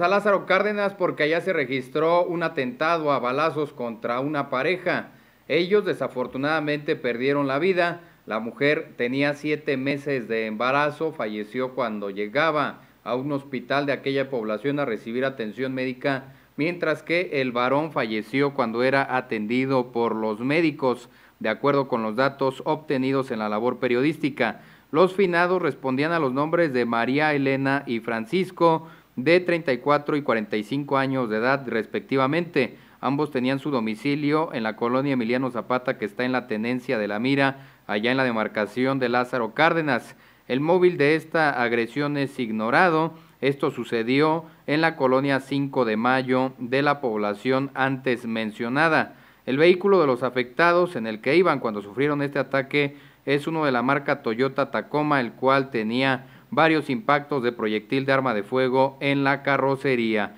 A Lázaro Cárdenas porque allá se registró un atentado a balazos contra una pareja. Ellos desafortunadamente perdieron la vida. La mujer tenía siete meses de embarazo, falleció cuando llegaba a un hospital de aquella población a recibir atención médica, mientras que el varón falleció cuando era atendido por los médicos, de acuerdo con los datos obtenidos en la labor periodística. Los finados respondían a los nombres de María Elena y Francisco, de 34 y 45 años de edad respectivamente. Ambos tenían su domicilio en la colonia Emiliano Zapata, que está en la tenencia de la Mira, allá en la demarcación de Lázaro Cárdenas. El móvil de esta agresión es ignorado. Esto sucedió en la colonia 5 de Mayo de la población antes mencionada. El vehículo de los afectados en el que iban cuando sufrieron este ataque es uno de la marca Toyota Tacoma, el cual tenía varios impactos de proyectil de arma de fuego en la carrocería.